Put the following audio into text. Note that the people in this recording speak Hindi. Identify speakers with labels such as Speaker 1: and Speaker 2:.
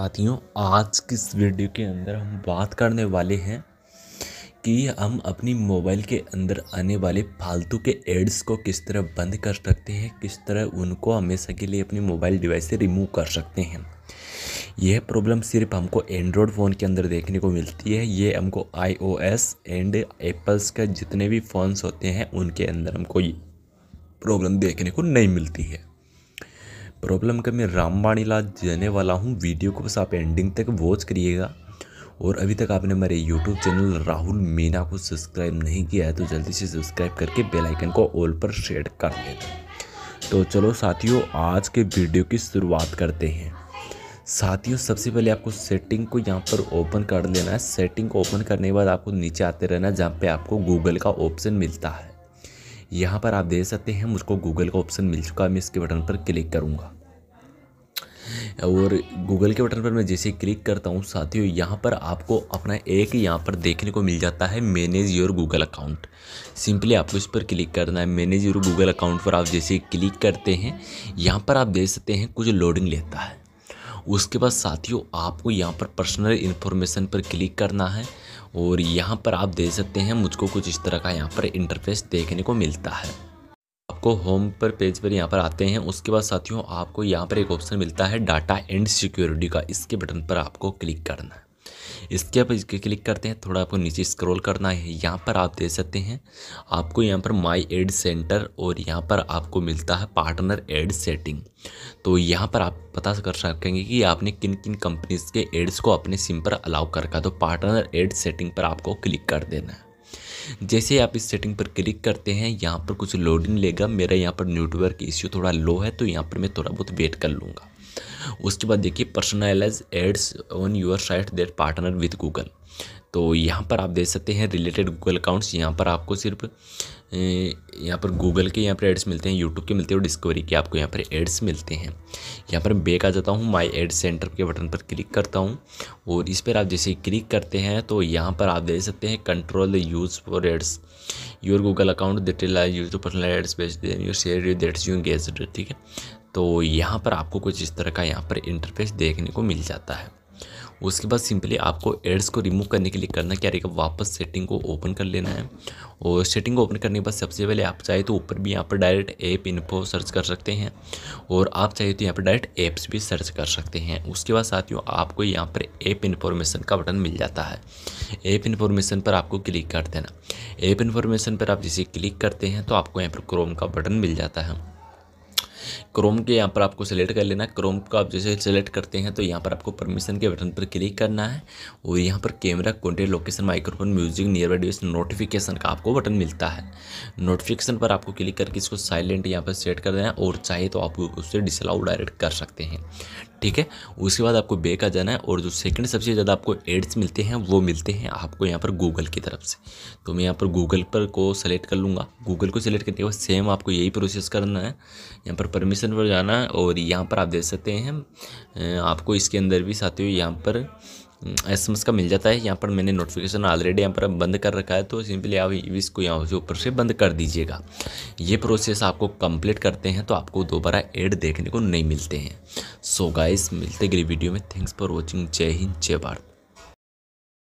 Speaker 1: साथियों आज की इस वीडियो के अंदर हम बात करने वाले हैं कि हम अपनी मोबाइल के अंदर आने वाले फालतू के एड्स को किस तरह बंद कर सकते हैं किस तरह उनको हमेशा के लिए अपनी मोबाइल डिवाइस से रिमूव कर सकते हैं यह प्रॉब्लम सिर्फ हमको एंड्रॉयड फ़ोन के अंदर देखने को मिलती है ये हमको आईओएस एंड एप्पल्स का जितने भी फ़ोन्स होते हैं उनके अंदर हमको ये प्रॉब्लम देखने को नहीं मिलती है प्रॉब्लम का मैं रामबाणी इलाज देने वाला हूँ वीडियो को बस आप एंडिंग तक वॉच करिएगा और अभी तक आपने हमारे यूट्यूब चैनल राहुल मीना को सब्सक्राइब नहीं किया है तो जल्दी से सब्सक्राइब करके बेल आइकन को ऑल पर शेयर कर लेना तो चलो साथियों आज के वीडियो की शुरुआत करते हैं साथियों सबसे पहले आपको सेटिंग को यहाँ पर ओपन कर लेना है सेटिंग को ओपन करने के बाद आपको नीचे आते रहना जहाँ पे आपको गूगल का ऑप्शन मिलता है यहाँ पर आप देख सकते हैं मुझको गूगल का ऑप्शन मिल चुका है मैं इसके बटन पर क्लिक करूँगा और गूगल के बटन पर मैं जैसे क्लिक करता हूँ साथियों यहाँ पर आपको अपना एक यहाँ पर देखने को मिल जाता है manage your Google account simply आपको इस पर क्लिक करना है मैनेज योर गूगल अकाउंट पर आप जैसे क्लिक करते हैं यहाँ पर आप देख सकते हैं कुछ लोडिंग लेता है उसके बाद साथियों आपको यहाँ पर पर्सनल इन्फॉर्मेशन पर क्लिक करना है और यहाँ पर आप देख सकते हैं मुझको कुछ इस तरह का यहाँ पर इंटरफेस देखने को मिलता है आपको होम पर पेज पर यहाँ पर आते हैं उसके बाद साथियों आपको यहाँ पर एक ऑप्शन मिलता है डाटा एंड सिक्योरिटी का इसके बटन पर आपको क्लिक करना है इसके बाद इसके क्लिक करते हैं थोड़ा आपको नीचे स्क्रॉल करना है यहाँ पर आप दे सकते हैं आपको यहाँ पर माई एड सेंटर और यहाँ पर आपको मिलता है पार्टनर एड सेटिंग तो यहाँ पर आप पता कर सकेंगे कि आपने किन किन कंपनीज़ के एड्स को अपने सिम पर अलाउ कर रखा तो पार्टनर एड सेटिंग पर आपको क्लिक कर देना है जैसे आप इस सेटिंग पर क्लिक करते हैं यहाँ पर कुछ लोडिंग लेगा मेरा यहाँ पर नेटवर्क इश्यू थोड़ा लो है तो यहाँ पर मैं थोड़ा बहुत वेट कर लूँगा उसके बाद देखिए personalize ads on your site that partner with Google तो यहाँ पर आप देख सकते हैं रिलेटेड गूगल अकाउंट्स यहाँ पर आपको सिर्फ यहाँ पर गूगल के यहाँ पर एड्स मिलते हैं यूट्यूब के मिलते हैं और डिस्कवरी के आपको यहाँ पर एड्स मिलते हैं यहाँ पर बेक आ जाता हूँ माय एड सेंटर के बटन पर क्लिक करता हूँ और इस पर आप जैसे क्लिक करते हैं तो यहाँ पर आप देख सकते हैं control the use for ads your Google account detail I use to personal ads based they your share you dates you engage ठीक है तो यहाँ पर आपको कुछ इस तरह का यहाँ पर इंटरफेस देखने को मिल जाता है उसके बाद सिंपली आपको एड्स को रिमूव करने के लिए करना क्या रहेगा वापस सेटिंग को ओपन कर लेना है और सेटिंग को ओपन करने के बाद सबसे पहले आप चाहे तो ऊपर भी यहाँ पर डायरेक्ट ऐप इन्फो सर्च कर सकते हैं और आप चाहे तो यहाँ पर डायरेक्ट ऐप्स भी सर्च कर सकते हैं उसके बाद साथियों आपको यहाँ पर ऐप इन्फॉर्मेशन का बटन मिल जाता है ऐप इन्फॉर्मेशन पर आपको क्लिक कर देना ऐप इन्फॉर्मेशन पर आप जैसे क्लिक करते हैं तो आपको यहाँ पर क्रोम का बटन मिल जाता है क्रोम के यहाँ पर आपको सेलेक्ट कर लेना क्रोम को आप जैसे सेलेक्ट करते हैं तो यहाँ पर आपको परमिशन के बटन पर क्लिक करना है और यहाँ पर camera contact location microphone music nearby device notification का आपको बटन मिलता है नोटिफिकेशन पर आपको क्लिक करके इसको साइलेंट यहाँ पर सेट कर देना और चाहे तो आप उससे डिसअलाउ डायरेक्ट कर सकते हैं ठीक है उसके बाद आपको बे का जाना है और जो सेकंड सबसे ज़्यादा आपको एड्स मिलते हैं वो मिलते हैं आपको यहाँ पर गूगल की तरफ से तो मैं यहाँ पर गूगल पर को सेलेक्ट कर लूँगा गूगल को सेलेक्ट करने के बाद सेम आपको यही प्रोसेस करना है यहाँ पर परमिशन पर जाना है और यहाँ पर आप देख सकते हैं आपको इसके अंदर भी साथ ही यहाँ पर एस हम्म, का मिल जाता है यहाँ पर मैंने नोटिफिकेशन ऑलरेडी यहाँ पर बंद कर रखा है तो सिंपली आप इसको यहाँ से ऊपर से बंद कर दीजिएगा ये प्रोसेस आपको कंप्लीट करते हैं तो आपको दोबारा एड देखने को नहीं मिलते हैं सो so गाइस मिलते गए वीडियो में थैंक्स फॉर वॉचिंग जय हिंद जय भारत